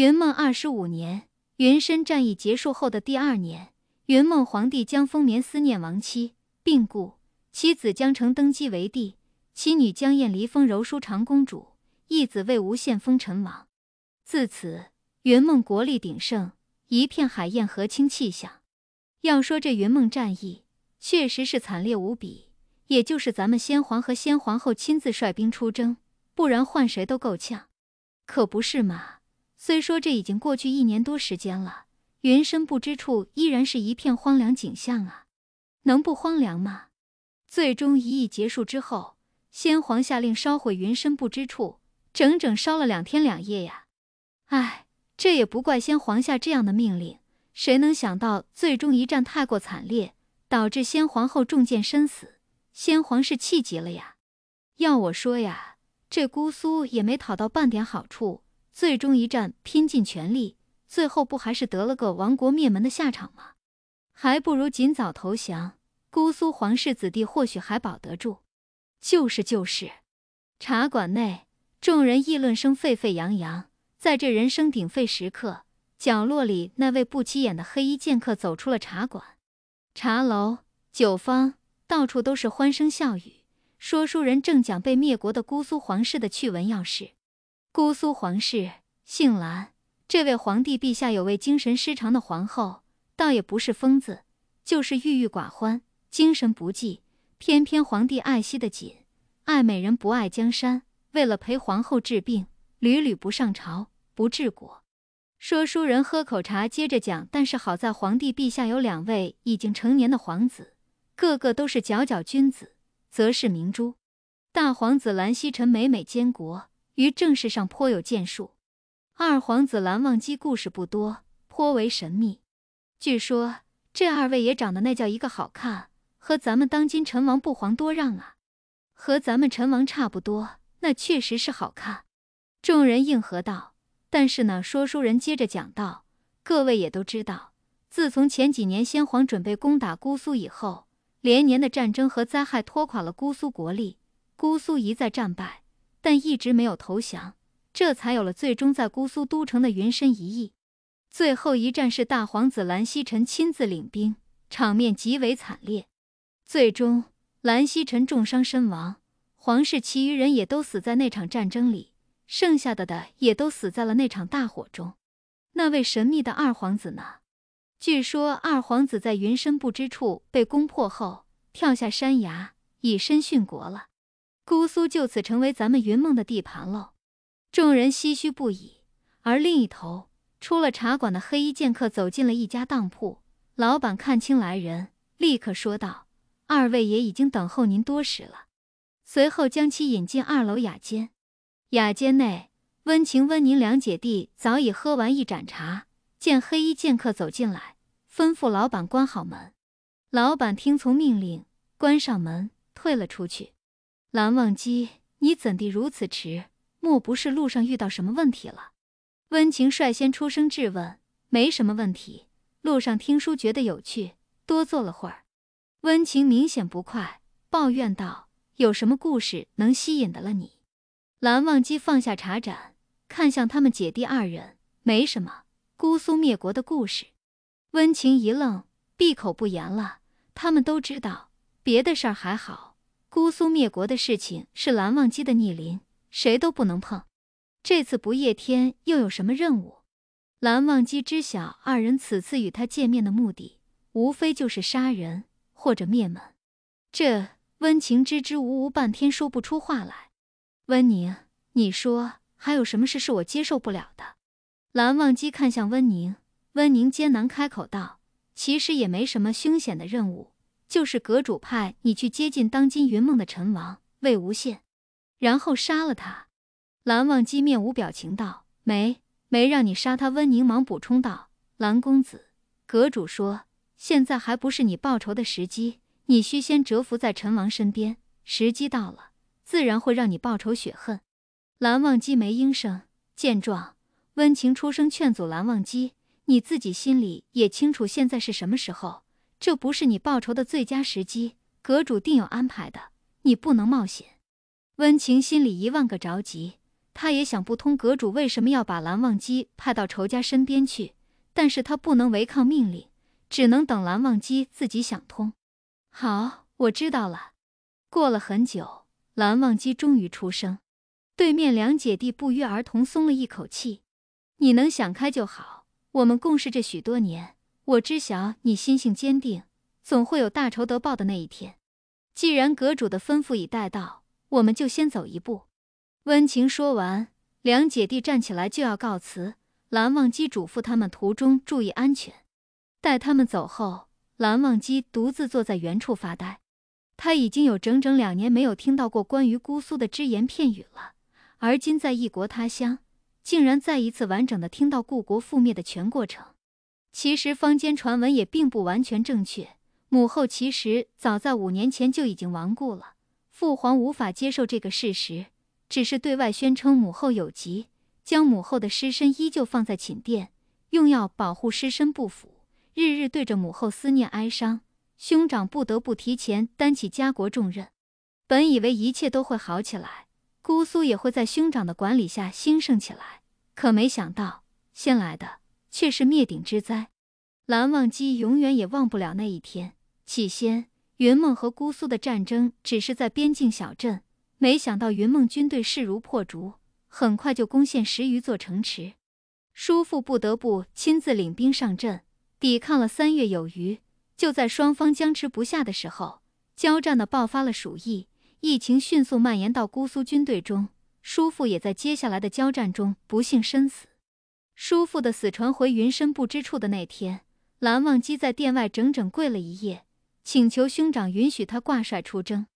云梦二十五年，云深战役结束后的第二年，云梦皇帝江风眠思念亡妻，病故，妻子江澄登基为帝，妻女江燕离封柔淑长公主，义子魏无羡封陈王。自此，云梦国力鼎盛，一片海晏河清气象。要说这云梦战役确实是惨烈无比，也就是咱们先皇和先皇后亲自率兵出征，不然换谁都够呛，可不是嘛？虽说这已经过去一年多时间了，云深不知处依然是一片荒凉景象啊，能不荒凉吗？最终一役结束之后，先皇下令烧毁云深不知处，整整烧了两天两夜呀。唉，这也不怪先皇下这样的命令，谁能想到最终一战太过惨烈，导致先皇后中箭身死，先皇是气急了呀。要我说呀，这姑苏也没讨到半点好处。最终一战，拼尽全力，最后不还是得了个亡国灭门的下场吗？还不如尽早投降，姑苏皇室子弟或许还保得住。就是就是，茶馆内众人议论声沸沸扬扬，在这人声鼎沸时刻，角落里那位不起眼的黑衣剑客走出了茶馆。茶楼、酒坊到处都是欢声笑语，说书人正讲被灭国的姑苏皇室的趣闻要事。姑苏皇室姓兰，这位皇帝陛下有位精神失常的皇后，倒也不是疯子，就是郁郁寡欢，精神不济。偏偏皇帝爱惜的紧，爱美人不爱江山，为了陪皇后治病，屡屡不上朝，不治国。说书人喝口茶，接着讲。但是好在皇帝陛下有两位已经成年的皇子，个个都是佼佼君子，则是明珠。大皇子兰希臣每每监国。于政事上颇有建树，二皇子蓝忘机故事不多，颇为神秘。据说这二位也长得那叫一个好看，和咱们当今陈王不遑多让啊，和咱们陈王差不多，那确实是好看。众人应和道。但是呢，说书人接着讲道：各位也都知道，自从前几年先皇准备攻打姑苏以后，连年的战争和灾害拖垮了姑苏国力，姑苏一再战败。但一直没有投降，这才有了最终在姑苏都城的云深一役。最后一战是大皇子蓝曦臣亲自领兵，场面极为惨烈。最终，蓝曦臣重伤身亡，皇室其余人也都死在那场战争里。剩下的的也都死在了那场大火中。那位神秘的二皇子呢？据说二皇子在云深不知处被攻破后，跳下山崖，以身殉国了。姑苏就此成为咱们云梦的地盘喽，众人唏嘘不已。而另一头，出了茶馆的黑衣剑客走进了一家当铺，老板看清来人，立刻说道：“二位爷已经等候您多时了。”随后将其引进二楼雅间。雅间内，温情、温宁两姐弟早已喝完一盏茶，见黑衣剑客走进来，吩咐老板关好门。老板听从命令，关上门，退了出去。蓝忘机，你怎地如此迟？莫不是路上遇到什么问题了？温情率先出声质问：“没什么问题，路上听书觉得有趣，多坐了会儿。”温情明显不快，抱怨道：“有什么故事能吸引得了你？”蓝忘机放下茶盏，看向他们姐弟二人：“没什么，姑苏灭国的故事。”温情一愣，闭口不言了。他们都知道，别的事儿还好。姑苏灭国的事情是蓝忘机的逆鳞，谁都不能碰。这次不夜天又有什么任务？蓝忘机知晓二人此次与他见面的目的，无非就是杀人或者灭门。这温情支支吾吾半天说不出话来。温宁，你说还有什么事是我接受不了的？蓝忘机看向温宁，温宁艰难开口道：“其实也没什么凶险的任务。”就是阁主派你去接近当今云梦的陈王魏无羡，然后杀了他。蓝忘机面无表情道：“没，没让你杀他。”温宁忙补充道：“蓝公子，阁主说现在还不是你报仇的时机，你需先蛰伏在陈王身边，时机到了，自然会让你报仇雪恨。”蓝忘机没应声。见状，温情出声劝阻蓝忘机：“你自己心里也清楚，现在是什么时候。”这不是你报仇的最佳时机，阁主定有安排的，你不能冒险。温情心里一万个着急，他也想不通阁主为什么要把蓝忘机派到仇家身边去，但是他不能违抗命令，只能等蓝忘机自己想通。好，我知道了。过了很久，蓝忘机终于出声，对面两姐弟不约而同松了一口气。你能想开就好，我们共事这许多年。我知晓你心性坚定，总会有大仇得报的那一天。既然阁主的吩咐已带到，我们就先走一步。温情说完，两姐弟站起来就要告辞。蓝忘机嘱咐他们途中注意安全。待他们走后，蓝忘机独自坐在原处发呆。他已经有整整两年没有听到过关于姑苏的只言片语了，而今在异国他乡，竟然再一次完整的听到故国覆灭的全过程。其实坊间传闻也并不完全正确。母后其实早在五年前就已经亡故了，父皇无法接受这个事实，只是对外宣称母后有疾，将母后的尸身依旧放在寝殿，用药保护尸身不腐，日日对着母后思念哀伤。兄长不得不提前担起家国重任。本以为一切都会好起来，姑苏也会在兄长的管理下兴盛起来，可没想到，新来的。却是灭顶之灾，蓝忘机永远也忘不了那一天。起先，云梦和姑苏的战争只是在边境小镇，没想到云梦军队势如破竹，很快就攻陷十余座城池，叔父不得不亲自领兵上阵，抵抗了三月有余。就在双方僵持不下的时候，交战的爆发了鼠疫，疫情迅速蔓延到姑苏军队中，叔父也在接下来的交战中不幸身死。叔父的死传回云深不知处的那天，蓝忘机在殿外整整跪了一夜，请求兄长允许他挂帅出征。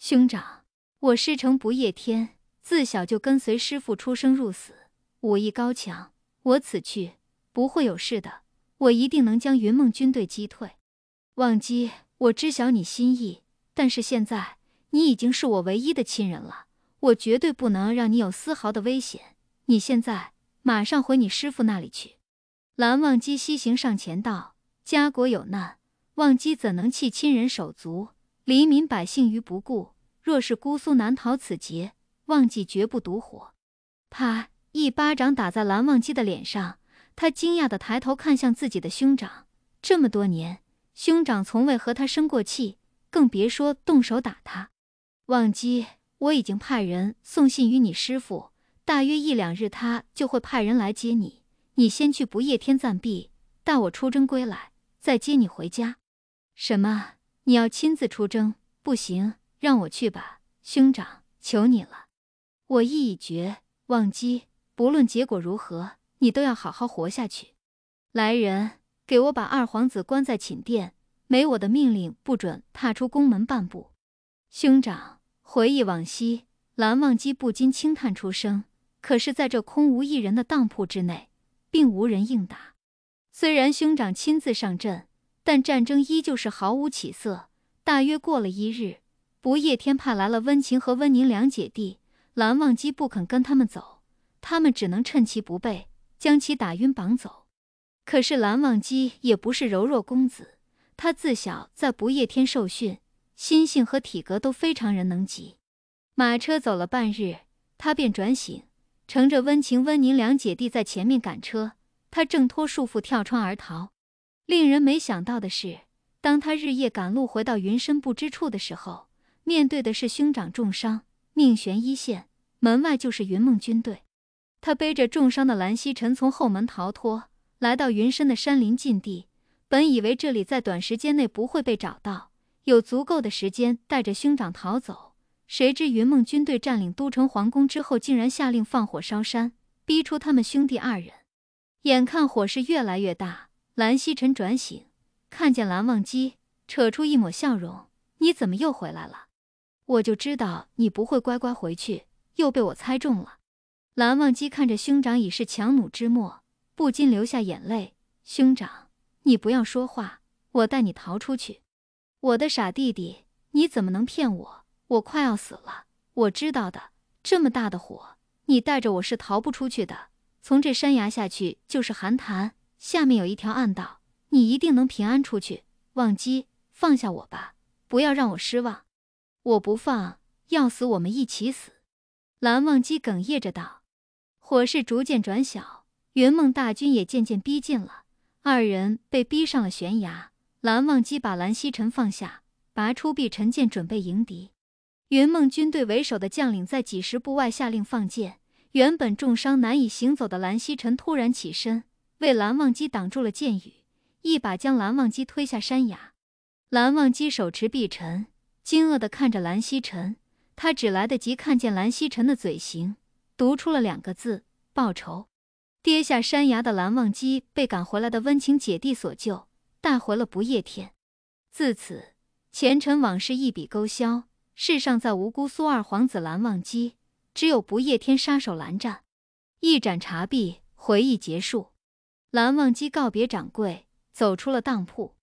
兄长，我师承不夜天，自小就跟随师父出生入死，武艺高强。我此去不会有事的，我一定能将云梦军队击退。忘机，我知晓你心意，但是现在你已经是我唯一的亲人了，我绝对不能让你有丝毫的危险。你现在。马上回你师父那里去！蓝忘机，西行上前道：“家国有难，忘机怎能弃亲人手足、黎民百姓于不顾？若是姑苏难逃此劫，忘机绝不独活。”啪！一巴掌打在蓝忘机的脸上，他惊讶地抬头看向自己的兄长。这么多年，兄长从未和他生过气，更别说动手打他。忘机，我已经派人送信于你师父。大约一两日，他就会派人来接你。你先去不夜天暂避，待我出征归来再接你回家。什么？你要亲自出征？不行，让我去吧，兄长，求你了。我意已决，忘机，不论结果如何，你都要好好活下去。来人，给我把二皇子关在寝殿，没我的命令不准踏出宫门半步。兄长，回忆往昔，蓝忘机不禁轻叹出声。可是，在这空无一人的当铺之内，并无人应答。虽然兄长亲自上阵，但战争依旧是毫无起色。大约过了一日，不夜天派来了温情和温宁两姐弟。蓝忘机不肯跟他们走，他们只能趁其不备，将其打晕绑走。可是蓝忘机也不是柔弱公子，他自小在不夜天受训，心性和体格都非常人能及。马车走了半日，他便转醒。乘着温情、温宁两姐弟在前面赶车，他挣脱束缚跳窗而逃。令人没想到的是，当他日夜赶路回到云深不知处的时候，面对的是兄长重伤、命悬一线，门外就是云梦军队。他背着重伤的蓝曦臣从后门逃脱，来到云深的山林禁地。本以为这里在短时间内不会被找到，有足够的时间带着兄长逃走。谁知云梦军队占领都城皇宫之后，竟然下令放火烧山，逼出他们兄弟二人。眼看火势越来越大，蓝曦臣转醒，看见蓝忘机，扯出一抹笑容：“你怎么又回来了？”“我就知道你不会乖乖回去，又被我猜中了。”蓝忘机看着兄长已是强弩之末，不禁流下眼泪：“兄长，你不要说话，我带你逃出去。”“我的傻弟弟，你怎么能骗我？”我快要死了，我知道的。这么大的火，你带着我是逃不出去的。从这山崖下去就是寒潭，下面有一条暗道，你一定能平安出去。忘机，放下我吧，不要让我失望。我不放，要死我们一起死。蓝忘机哽咽着道。火势逐渐转小，云梦大军也渐渐逼近了。二人被逼上了悬崖。蓝忘机把蓝曦臣放下，拔出碧尘剑，准备迎敌。云梦军队为首的将领在几十步外下令放箭。原本重伤难以行走的蓝曦臣突然起身，为蓝忘机挡住了箭雨，一把将蓝忘机推下山崖。蓝忘机手持碧尘，惊愕地看着蓝曦臣。他只来得及看见蓝曦臣的嘴型，读出了两个字：报仇。跌下山崖的蓝忘机被赶回来的温情姐弟所救，带回了不夜天。自此，前尘往事一笔勾销。世上再无姑苏二皇子蓝忘机，只有不夜天杀手蓝湛。一盏茶毕，回忆结束，蓝忘机告别掌柜，走出了当铺。